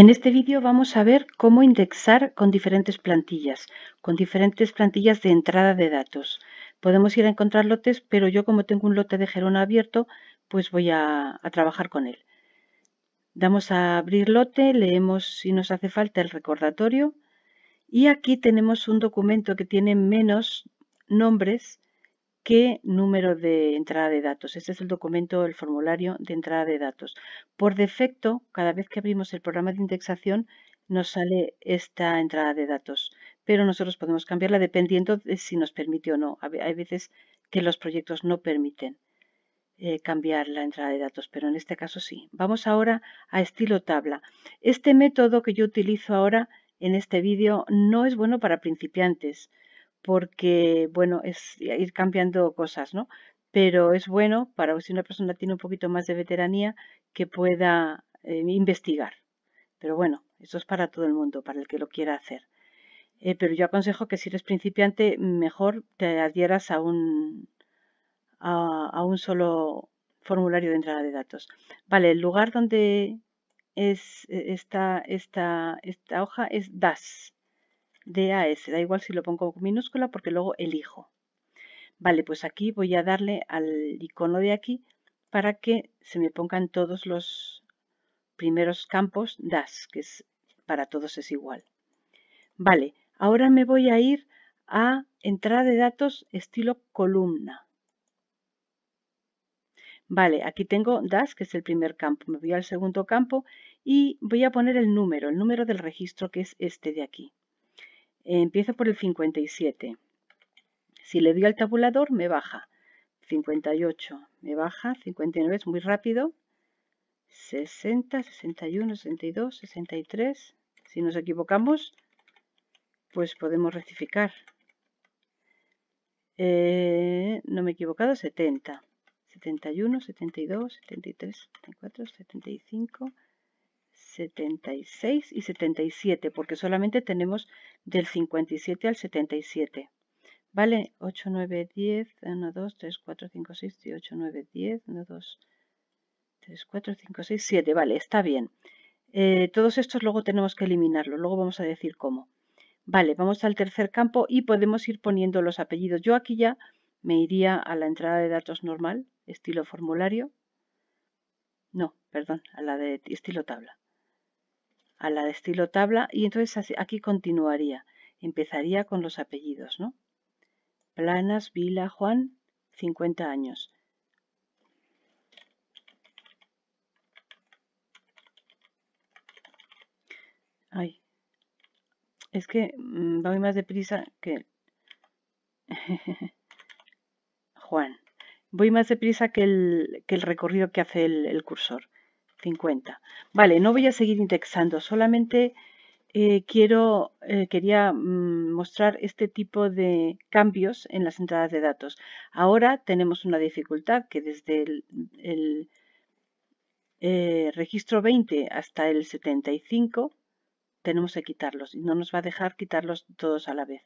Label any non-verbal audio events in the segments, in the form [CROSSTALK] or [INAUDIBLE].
En este vídeo vamos a ver cómo indexar con diferentes plantillas, con diferentes plantillas de entrada de datos. Podemos ir a encontrar lotes, pero yo como tengo un lote de Gerona abierto, pues voy a, a trabajar con él. Damos a abrir lote, leemos si nos hace falta el recordatorio y aquí tenemos un documento que tiene menos nombres qué número de entrada de datos. Este es el documento, el formulario de entrada de datos. Por defecto, cada vez que abrimos el programa de indexación, nos sale esta entrada de datos, pero nosotros podemos cambiarla dependiendo de si nos permite o no. Hay veces que los proyectos no permiten eh, cambiar la entrada de datos, pero en este caso sí. Vamos ahora a estilo tabla. Este método que yo utilizo ahora en este vídeo no es bueno para principiantes porque, bueno, es ir cambiando cosas, ¿no? Pero es bueno para si una persona tiene un poquito más de veteranía que pueda eh, investigar. Pero bueno, eso es para todo el mundo, para el que lo quiera hacer. Eh, pero yo aconsejo que si eres principiante, mejor te adhieras a un, un solo formulario de entrada de datos. Vale, el lugar donde es e, esta, esta, esta hoja es DAS de Da igual si lo pongo minúscula porque luego elijo. Vale, pues aquí voy a darle al icono de aquí para que se me pongan todos los primeros campos DAS, que para todos es igual. Vale, ahora me voy a ir a entrada de datos estilo columna. Vale, aquí tengo DAS, que es el primer campo. Me voy al segundo campo y voy a poner el número, el número del registro que es este de aquí. Empiezo por el 57. Si le doy al tabulador, me baja. 58, me baja. 59 es muy rápido. 60, 61, 62, 63. Si nos equivocamos, pues podemos rectificar. Eh, no me he equivocado, 70. 71, 72, 73, 74, 75, 76 y 77, porque solamente tenemos del 57 al 77. ¿Vale? 8, 9, 10, 1, 2, 3, 4, 5, 6, 8, 9, 10, 1, 2, 3, 4, 5, 6, 7. Vale, está bien. Eh, todos estos luego tenemos que eliminarlos, luego vamos a decir cómo. Vale, vamos al tercer campo y podemos ir poniendo los apellidos. Yo aquí ya me iría a la entrada de datos normal, estilo formulario. No, perdón, a la de estilo tabla a la de estilo tabla y entonces aquí continuaría. Empezaría con los apellidos, ¿no? Planas, Vila, Juan, 50 años. Ay, es que mm, voy más deprisa que... [LAUGHS] Juan, voy más deprisa que el, que el recorrido que hace el cursor. Vale, no voy a seguir indexando, solamente eh, quiero, eh, quería mm, mostrar este tipo de cambios en las entradas de datos. Ahora tenemos una dificultad que desde el, eh, registro 20 hasta el 75 tenemos que quitarlos y no nos va a dejar quitarlos todos a la vez.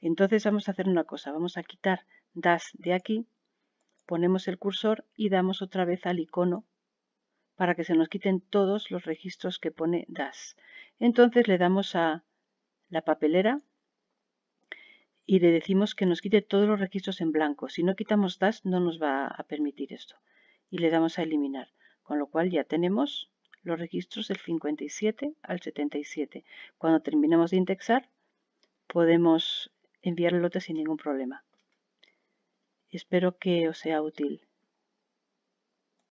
Entonces vamos a hacer una cosa, vamos a quitar DAS de aquí, ponemos el cursor y damos otra vez al icono para que se nos quiten todos los registros que pone DAS. Entonces le damos a la papelera y le decimos que nos quite todos los registros en blanco. Si no quitamos DAS no nos va a permitir esto. Y le damos a eliminar, con lo cual ya tenemos los registros del 57 al 77. Cuando terminemos de indexar podemos enviar el lote sin ningún problema. Espero que os sea útil.